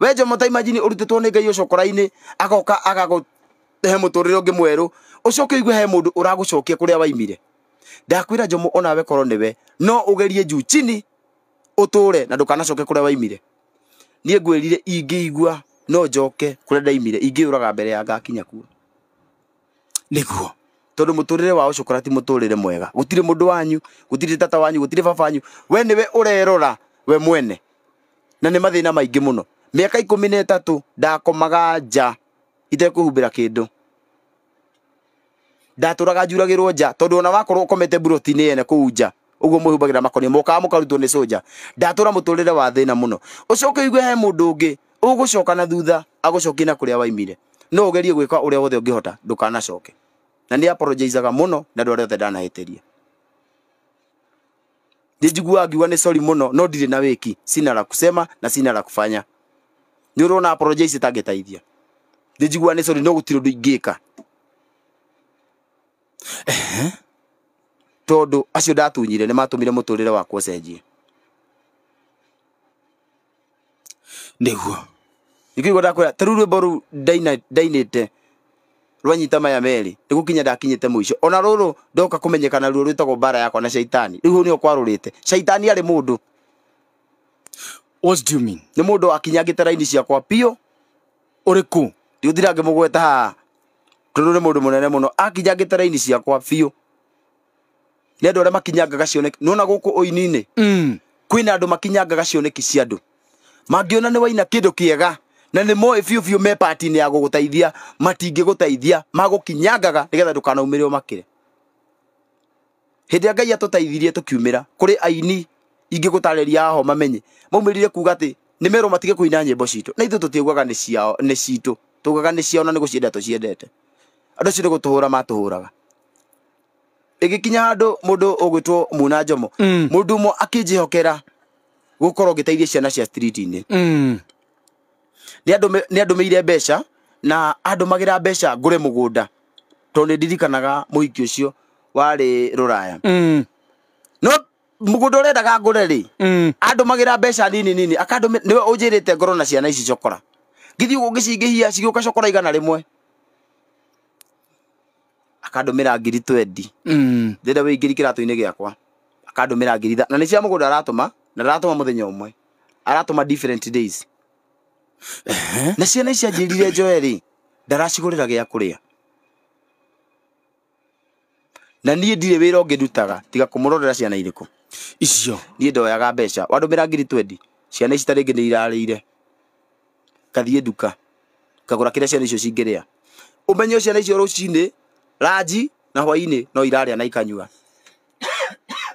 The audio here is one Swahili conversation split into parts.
we weje mutai imagine urutitwo ni ngai ucokora-ini agoka agaguhe muturire ungi mweru ucoke igue he mundu uragucokia kuria waimire ndakwira njomo onawe korwo niwe no ugerie juu chini uture na ndukanacoke kuria waimire niä ngwä rire ingäigua no njoke kå rä a ndaimire ingä å raga mbere ya ngakinya kuo niguo tondå må tå rä re wa å cokora ti må tå rä re mwega gå tirä må ndå wanyu gå tirä tata wanyu gå tirä baba wanyu we nä we å rerora we mwene na nä mathä na maingä må no miaka ikumi na itatu ndakomaga nja itekuhumbira kindu ndaturaga njuragirwo nja tondu ona wakorwo ukomete buroti-inä yene kå u nja å guo må humbagä ra makonia mokaga må karutwo nä cå nja ndatå ra må tå rä re wa thä na må no å coke igue he må ndå å na thutha agå cokie na kå rä waimire no å gerie gwä ka å rä a wothe å ngä na nä apologaizaga må no na andå arä othe ndanahä tä ria nä njiguaga ngiuga nä cori må no no na wä sina la kusema na sina la kufanya ni å rona apologize itangä teithia ndä njigua nä sorry no gå tirå ndå eh todo tondå acio ndatunyire nä matå mire må tå rä re wakwa cenjie niguo ikiguo ndakwä ta rä u rwä mbo rä u ndainä te rwanyita maya merä nä gå kinya ndakinyä te må ico ona rå rå ndoka kå menyekana ruo rwä tagwo mbara yakwa na caitani rä u hå nä o kwarå What do you mean? Nä må ndå akinyangä te raini ciakwa pio å rä kå ndiå thira ngä må gweta haha tondå nä må ndå må nene må no akinyangä te raini ciakwa biå nä andå arä a makinyangaga cioneki nona gå kå å ini-inä kwä na cioneki cia andå mangä ona waina kä kiega kä ega na nä moä biå biå me pati-inä ya gå gå teithia matingä gå teithia magå kinyangaga nä getha ndå kanaumä re å makä re hä ndä ä a ngai atå teithirie tå aini ingigutareria ho mamenye maumĩrire kuga atĩ nimero matige kuina nyimbo citũ na ithuĩ tũtiiguaga ni ciao ni citũ tugaga ni ciao na nĩ gũcienda tũciendete andũ acio nĩ gũtũhũra matũhũraga ĩgĩkinya handũ mũndũ ũgwĩtwo muna njomo mm. mũndũ ũmwe akĩnjĩhokera gũkorwo ngĩteithia ciana cia street striti mm. ni nĩ meire mbeca na andũmagĩra mbeca ngure mugunda tondũ ni ndirikanaga muhiki ucio warĩ ruraya mm mugunda ure daga ngure ri mm. andumagira mbeca nini nini akandu niwe unjirite ngoro na ciana ici cokora ngithii uguo ngicingihia cigiuka cokora igana rimwe akandumira ngiri twendi ndenda wä ingä ri kä ratå-inä gä akwa akandumira ngiri na nä cia må gå ndå aratåma na ndaratå ma må thenya å mwe aratå ma na ciana ici anjä rire njoe rä ndaracigå rä ra gä a kå rä a na niä ndirä wä ra å ngä ndutaga tiga kå må rorera ciana irä kå icio niä ndoyaga mbeca wandå mä ra ngiri twendi ciana ici tarä ngä nä irarä ire ngathiä nduka ngagå kä ciana icio cingä rä a å menye ciana icio rå cinä ranji na hwainä no irarä na ikanyua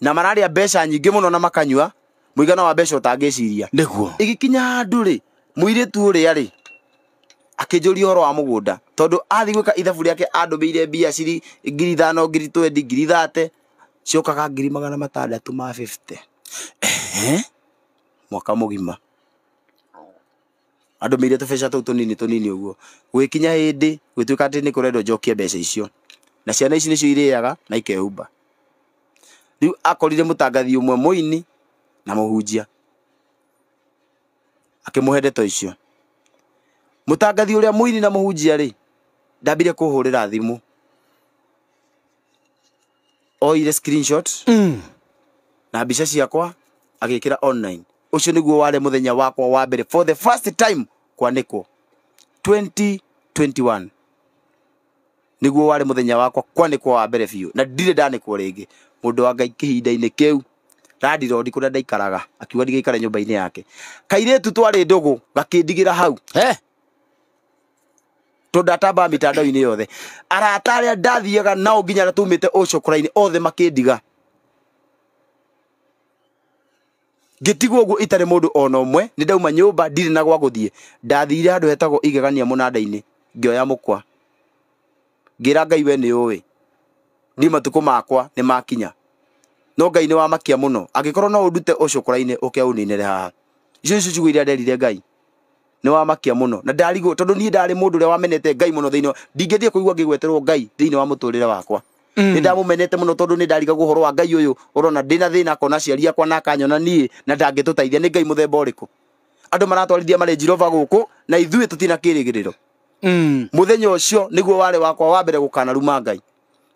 na mararä a mbeca nyingä må no na makanyua må igana wa mbeca å tangä ciria nä guo ä gä kinya handå rä må irä tu å rä a rä akinjũria horo wa mugunda tondu athi gwĩka ithabu rĩake andũmĩire mbia ciri ngiri ithano ngiri twendi ngiri ithate ciokaga ngiri magana matandatũ ma bĩbite mwaka mũgima andũmĩire tũbeca tũu tũnini tũnini ũguo gwikinya hindi gwĩtuĩka atĩ nĩ kũrendwo njokie mbeca icio na ciana ici nĩcio irĩaga na ikehumba rĩu akorire mutangathi umwe muini na mũhunjia akĩmũhe ndeto icio mutangathi uria muini na muhunjia ri ndambire kuhurira thimu oire screenshot mm. na mbica ciakwa agikira online ucio niguo wale muthenya wakwa wa mbere for the first time kwanikwo 2021 niguo wale muthenya thenya wakwa kwanikwo wa mbere biå na ndirä ndanikwo rä ngä må ndå wa ngai kä hinda-inä kä u randirondi kå rä a ndaikaraga akiuga ndigä ikare nyå yake kairetu twari ndugu gakindigira hau eh? tondå ndatambaga mä tandao-inä yothe arata arä a ndathiaga nao nginya arä a tumä te othe makä ndiga ngĩtigwo ũguo itarĩ mũndũ ona ũmwe nĩ ndauma nyũmba ndirĩ na gwa gũthiĩ ndathire handũ hetagwo igegania mũnanda-inĩ ngĩoya mũkwa ngĩra ngai we nĩ ũĩ ndi matukũ makwa nĩ makinya no ngai nĩ wamakia mũno angĩkorwo no ũndute ũcũkũra-inĩ ũke ũninĩre haha icio icio ciugo iria nderire ngai nä wamakia må no na ndarigå tondå niä ndarä må ndå å rä a wamenete ngai må no thä ndingä thiä kå ngĩgweterwo ngai thä wa må tå rä re wakwa mm. nä ndamå menete må no tondå nä ndarigagwo horo wa ngai å yå å rona ndä na thä na akona ciari akwa na akanyona niä na ndangä tå teithia nä ngai må themba å rä kå andå maratwarithia marä njirova gå kå na ithuä tå tina kä rä gä rä ro må mm. thenya å cio nä guo warä wakwa wa mbere gå kanaruma ngai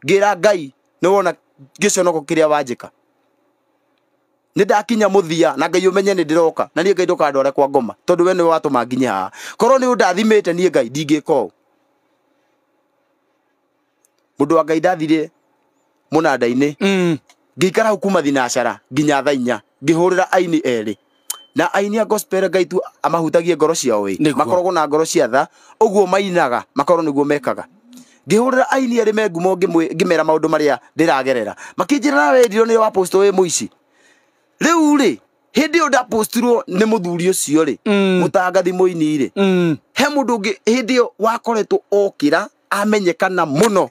ngä ra ngai nä wona gä conoko kä rä a wanjä ka nä ndakinya muthia na ngai umenye ni nä na niä ngai ndore kwa ngoma tondu we ni watu manginya nginya haha korwo nä å ndathimä ngai ndingä ka å wa ngai ndathire må nanda-inä mm. ngä ikara hau kuma thinacara nginya thainya inya aini eri na aini a gospel ngai tu amahutagie ngoro ciao ä makoragwo na ngoro cia tha uguo mainaga makoro nä guo mekaga ngihurira aini eri me ngumo ngimera maundu maria ndiragerera makinjira nawe ndiro ni wa posto we muici rä u rä hä ndä ä yo ndapostirwo nä må thuri å cio rä må mm. tangathi ini rä mm. he må ndå å ngä hä ndä ä yo wakoretwo okä ra amenyekana må no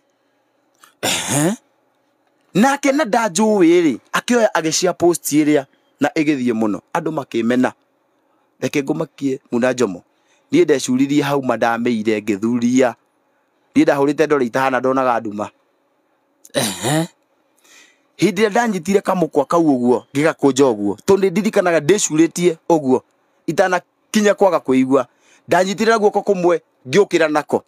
nake na ndanjå ä rä akä oya agä cia ä rä a na ä gä thiä må no andå makä mena reke ngå makie muna njomo niä ndecuririe hau mandamä ire ngä thuria niä ndahå rä te ndore itahana ndonaga nduma hindi ria ndanyitire kamukwa kau uguo ngigakunja uguo tondu ndirikanaga ndicuritie uguo itana kinya kwaga kuigua ndanyitire na guoko kumwe ngiukira nako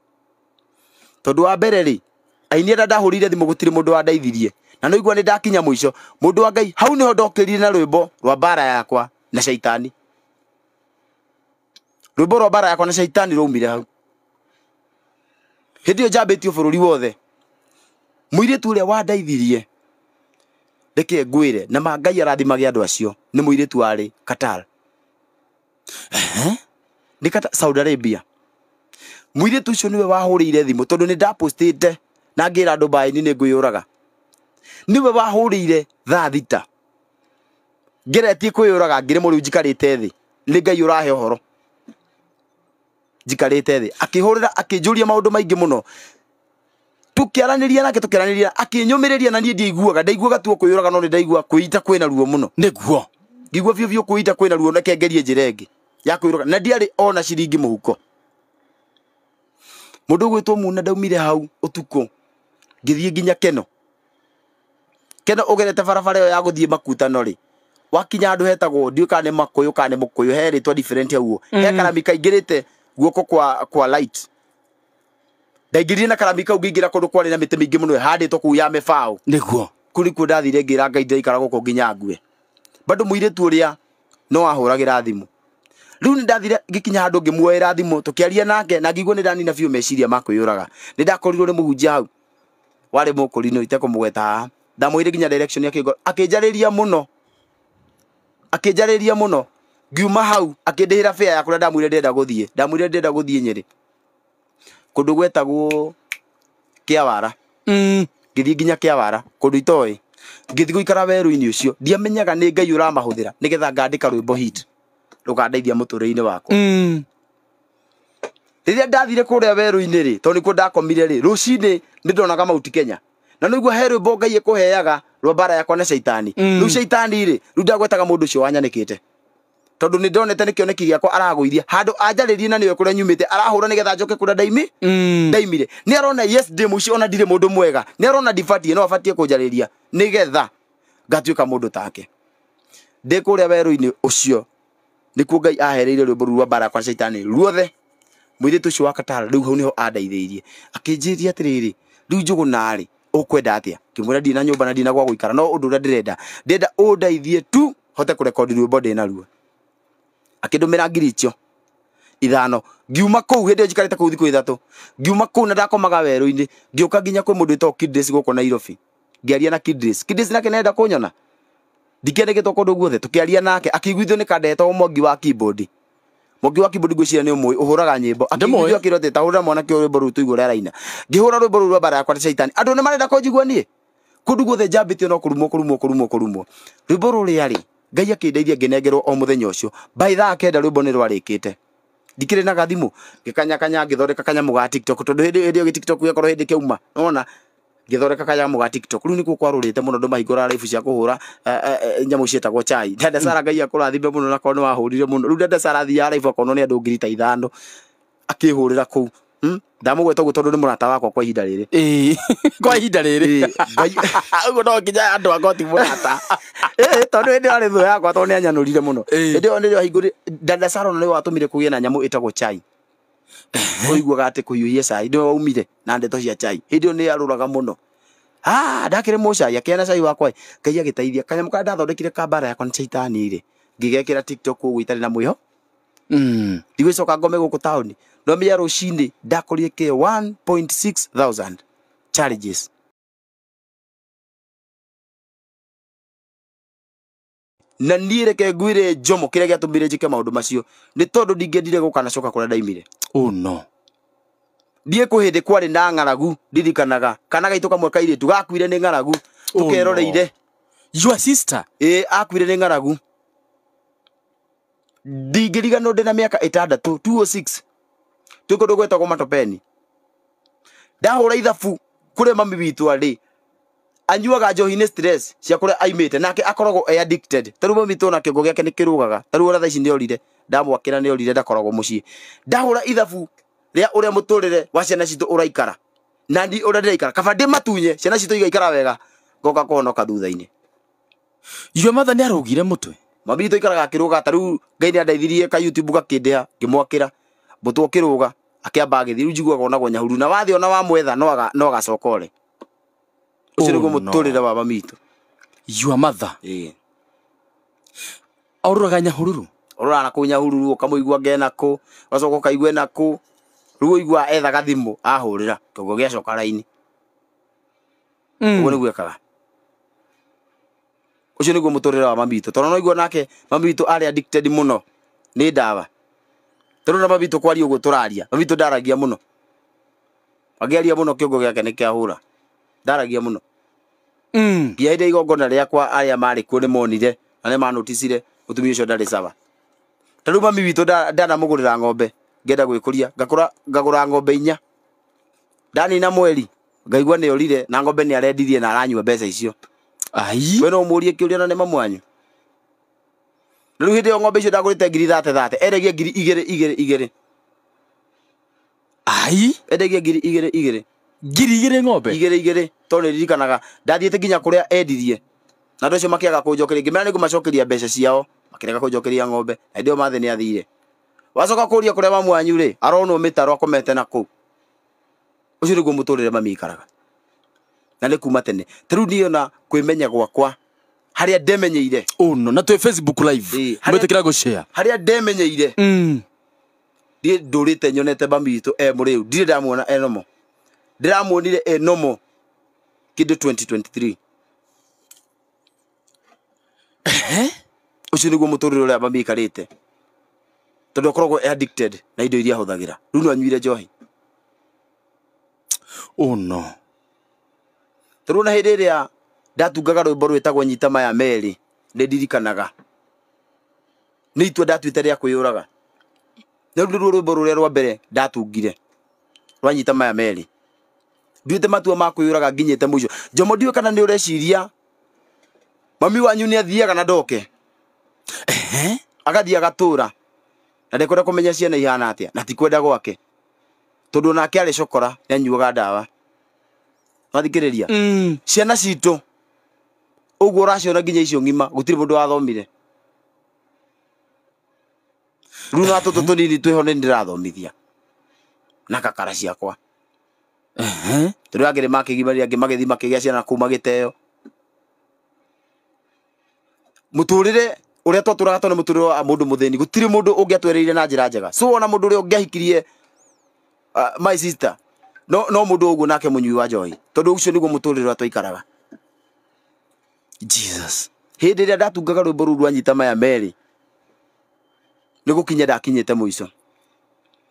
tondu wa mbere ri aini arĩa ndahũrĩire thimũ gũtirĩ mũndũ wandeithirie na noigua nĩ ndakinya mũico mũndũ wa ngai hau nĩho ndokĩrire na rwĩmbo rwa mbara yakwa na shaitani rwĩmbo rwa mbara yakwa na shaitani rwaumire hau hĩndĩ ĩyo njambĩtio bũrũri wothe mũirĩtu ũrĩa wandeithirie reke ngwĩre na ma ngai arathimage andu acio nĩ mũirĩtu warĩ Qatar kata Saudi Arabia muiritu ũcio niwe wahurire thimũ tondu ni ndapostĩte na ngira andũ mbaĩ ni nguyuraga niwe wahurire thathita thaa thita ngeretie kwĩyũraga ngĩrĩmwo rĩu njikarĩte thĩ ngai urahe uhoro njikarĩte thi akihurira akijuria maundu maingi muno tukiaraniria nake tukiaraniria akinyumiriria na nie ndiiguaga ndaiguaga tuo kuyuraga no ndaigua kuita kwina ruo muno niguo ndiguo vio vio kuita kwina ruo na kengerie jirenge ya kuyuraga na ndiari ona shiringi muhuko mundu gwitwo muna ndaumire hau utuko ngithie nginya keno keno ugerete barabara ya guthie makutano ri wakinya andu hetagwo ndiu ka ni makuyu ka ni mukuyu heri twa different hauo mm -hmm. hekara mhm. mikaingirite guoko kwa kwa light ndaingirire na karambi kau ngĩingĩra kũndũ kwarĩ na mĩtĩ mĩingĩ mũno ĩhandĩtwo kũu ya mĩbaũ nĩguo kurikuo ndathire ngĩra ngai ndĩraikara gũkũ nginya ngue bado mũirĩtu ũrĩa no ahũragĩra thimũ rĩu nĩ ndathire ngĩkinya handũ ngĩmuoera thimũ tũkĩaria nake na ngĩigua nĩ ndanina biũ meciria ma kwĩyũraga nĩ ndakorirwo nĩ mũhunjia hau warĩ mũkũrinũ itekũmũgweta haha ndamwĩire nginya direction akĩngo akĩnjarĩria mũno akĩnjarĩria mũno ngiuma hau akĩndĩhĩra bĩa ya kũrĩa ndamwĩire ndĩrenda gũthiĩ ndamwĩire ndĩrenda gũthiĩ nyeri kundu gwetagwo kiawara mm. ngithii nginya kiawara kundu itoĩ ngĩthi gũikara werũ ucio ũcio ndiamenyaga ni ngai ũramahũthĩra nĩgetha ngandĩka rwimbo hit rũkandeithia mũtũrĩre-inĩ wakwa mm. rĩrĩa ndathire kũrĩa werũ-inĩ rĩ tondũ nĩkuo ndakomire rĩ rũcinĩ nĩ ndonaga mauti kenya na nĩguo he rwĩmbo ngai ĩkũheaga rwa mbara yakwa na caitani mm. rĩu caitani ri rĩu ndagwetaga mundu ũcio wanyanikite tondu ni ndonete ni kioneki gäakwa aragåirie handu anjarä na nä we nyumite arahura ni getha njoke kå rä a ndaimi mm. ndaimire nä arona yes må ici ona ndirä må mwega ni arona ndibatiä no abatiä kå ni getha ngatuä ka må take ndä kuria rä a ucio inä å ngai ahereire rwä mbo rurwa mbarakwa caitani ruothe må irä cio wa katara rä u hau nä ho andeithäirie akä njä ria atä rä rä rä u njå gå narä ndina nyå na ndina gwa gå no undu ndå å rä a tu hote kå rekondi rwä mbo ndä naruo akindumira ngiri icio ithano ngiuma kå u hä ndä thiku ithatu njikarä te ngiuma kå na ndakomaga werå-inä ngä å ka nginya kwä må ndå ätao gå nairobi ngiaria na nake nenda kå nyona ndikä gä two kå ndå guothe tå kä aria nake akĩiguithio nä kandetwo mongi wa keyboard mongi wa keyboard gwĩciria nä å mwä å hå raga nyä mbo ta hå ra mwanake rwä mbo rä u raina ngihura rä araina rwa mbara yakwa ta caitani andå nä marenda kå njigua niä kå ndu guothe njambä no kå rumwo kå rumwo kå rumwo kå ngai akindeithia ngĩnengerwo o mũthenya ucio by thaa kenda rwĩmbo ni rwarikite ndikĩrĩ na gathimũ ngĩkanyakanya ngĩthondeka kanyamũ ga tiktok tondu hĩndĩ hĩndĩ ĩyo tiktok gĩakorwo hĩndĩ kĩauma nona ngĩthondeka kanyamũ ga tiktok rĩu kwarurite kwarũrĩte mũno ndũmahingũra live cia kũhũra eh, eh, eh, nyamũ ciĩtagwo chai dada mm. sara ngai akũrathimbe mũno nakorwo ni wahurire mũno rĩu dada sara athiaga live akonwo ni andu ngiri ta ithano akihurira kũu hmm? ndamugweta guo tondu ni murata wakwa kwa ihinda riri kwa ihinda riri uguo no nginya andu akwa ti murata tondu hindi ari thu yakwa tondu ni anyanurire muno hindi iyo nirio ahingurire ndandacaro ni watumire kugie na nyamu itagwo chai uiguaga ati kuhiuhia cai ni waumire na ndeto cia chai hindi iyo ni aruraga muno ah, ndakire mucai akiana cai wakwa ngai agiteithia kanyamu karia ndathondekire kambara yakwa ni caitani ri ngigekira tiktok uguo itari na mwiho mm thigu coka ngome guku taoni no menya rucini ndakorie ke 1.6 thousand charges na niä reke re njomo kä rä a gä atå mä re njä ke maå ndå macio nä tondå ndingäendire gå kanacoka kå rä a ndaimire oh, no ndiä kå hä ndä kwarä na ng'aragu ndirikanaga kana gaitå kamwe kairä tu gakuire nä ng'aragu oh, tå keroreire akuire nä ng'aragu ndingĩriganĩrwo ndĩ miaka mĩaka ĩtandatũ 206 twĩ kũndũ gwetagwo matopeni ndahũra ithabu kũrĩ mami witũ arĩ anyuaga njohi nĩ stress cia kũrĩa aimĩte nake akoragwo e addicted taru mami tu ona kĩongo gĩake nĩ kĩrũgaga tarĩu ona thaici nĩ orire ndamwakĩra nĩ orire ndakoragwo mũciĩ ndahũra ithabu rĩa ũrĩa muturire wa ciana citũ uraikara na ndi ũrĩa ndĩraikara kaba ndĩ matunye ciana citũ igaikara wega ngoka kũhonoka thutha-inĩ mother matha nĩ arũgire mũtwe mami to ikaraga akiruga tariu ngai ni andeithirie ka youtube ga gakindea ngimwakira mbutwo kiruga akia bagi thiru riu njiguaga onagwo nyahuru na wathi ona mwetha no agacokore ucio niguo muturire wa mamitå your mother yeah. aururaga nyahururu aururaga na kå nyahururu å kamå igua ngenakå gacoka å kaigue ku rä u å igua ethaga thimå ahå rä ra kioguo gä acoka raini å mm. guo nä guo ucio niguo muturire wa mamitu tondu noiguo nake mamitu ari addicted muno ni dawa tondu na mamitu kwaria uguo turaria mamitu ndaragia muno angiaria muno kiongo giake ni kiahura ndaragia muno mm nginya hinde igongona riakwa aria mari kuo ni monire na ni manotisire mutumia ucio ndari sawa tondu riu mami mugurira ng'ombe ngenda gwikuria ngakura ngagura ng'ombe inya na mweri ngaigua ni orire na ng'ombe ni arendirie na aranyua mbeca icio ai we no mũrie kĩũria na nĩ mamwanyu rĩu hĩndĩ ĩyo ng'ombe icio ndagũrĩte ngiri thate thate endagia ngiri igĩrĩ igĩrĩ igĩrĩ ai endagia ngiri igĩrĩ igĩrĩ ngiri igĩrĩ ng'ombe igĩrĩ igĩrĩ tondũ nĩ ririkanaga ndathiĩte nginya kũrĩa endirie na andũ acio makĩaga kũnjokeria ngĩmera nĩ ngũmacokeria mbeca ciao makĩrega kũnjokeria ng'ombe na hĩndĩ ĩyo mathe nĩ athire wacoka kũria kũrĩa mamwanyu rĩ aronwo mĩtaro akomete na kũu ũcio nĩguo mũtũrĩre mami ikaraga na nä kuma tene ta rä u niä kwä menya gwakwa harä a ndemenyeire oh, no. na twä facebook live mwä tä kä ra gå cea harä a ndemenyeire mm. ndiä ndå rä te nyonete mami e må rä u ndirä ndamuona e nomo ndä ramuonire e nomo kä ndå 2023 å cio nä guo må tå rä re å rä a mami te tondå akoragwo addicted na indo iria ahå thagä ra rä u no anyuire njohi oh, no rona hä ndä ä rä a ndatungaga rwä nyita maya merä nä ndirikanaga itua ndatuä te rä na rä u nä rwä mbo rwa mbere ndatungire rwa nyita maya merä nduä te matua ma kwä yå raga nginyä te kana nä å mami wanyu nä athiaga na ndoke agathiä agatå ra na ndekwenda kå ciana ihana atä na tikwenda gwake tondå nake arä cokora nä anyuaga ndawa gathikiriria mm. ciana citu uguo uraciona nginya icio ngima gutiri mundu wathomire rä u na tå tå tå nini twä ho nä ndĩrathomithia na kakara ciakwa tå rä angä rä makä gimaria angä magä thiä makä ciana kå u muturire teo må tå rä re å a twatå raga tone må tå wa må ndå må thäni gå na njira njega so ona må ndå å my sister no no mundu uguo nake munyui wa njohi tondu ucio niguo muturire wa twaikaraga jesus hindi ria ndatungaga rwimbo ruu rwanyita maya merĩ nigukinya ndakinyite muico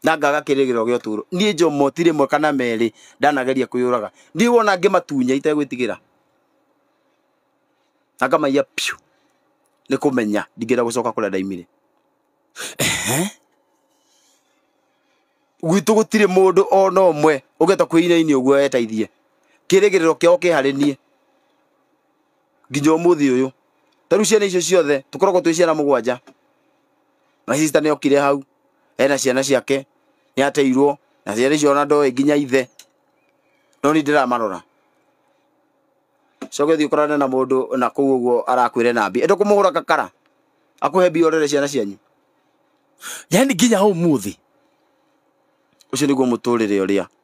na ngaga kirigiro gä å niä njomo tirä mwe kana merä ndanageria kwä å raga ni wona ngä matunya itegwä tigä ra na ngamaiya nä kå menya ndingä ra gå coka kå rä a ndaimire gwitå gå tirä må ndå ona å mwe å ngeta kwä inainä å guo etaithie kä rä gä rä ro kä ao kä harä niä nginya å må thä å yå tarä u ciana icio ciothe tå koragwo twä ciana må gwanja na cista nä okire hau ena ciana ciake nä ateirwo na ciana icio ona ndoä nginya ithe no ni ndä ramarora coke thiä å korane na må ndå na kå u å guo arakwä re na mbi endå kå må hå ra kakara akå he mbia å rere ciana cianyu yani nginya å må thä ucio niguo muturire uria